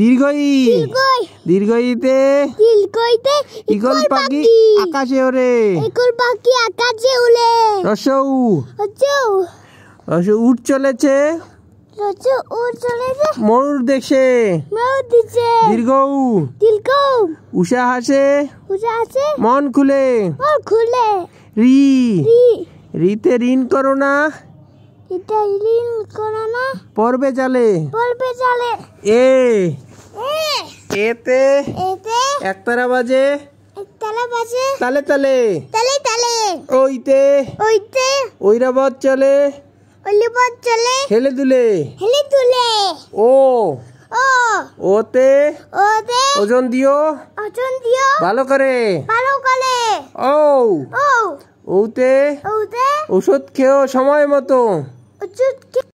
দীর্ঘই দীর্ঘইতে দীর্ঘইতে ইগল পাখি আকাশে ওরে ইগল পাখি আকাশে উড়ে রসৌ রসৌ রসৌ উট চলেছে ময়ূর দেখছে ময়ূর দিছে দীর্ঘ দীর্ঘ উষা হাসে উষা হাসে মন খুলে মন খুলে রি রি রিতে ঋণ করো না ঋণ করো না পর্বে চালে পর্বে চালে এ এতে এতে একতারা বাজে বাজে তালে তালে তালে তালে ওইতে ওইতে ওইরা বদ চলে ওইলে বদ চলে হেলে দুলে হেলে দুলে ও ও ওতে ওতে ওজন দিও ওজন দিও ভালো করে ভালো করে ও ও ওতে ওতে ওষুধ খেও সময় মতো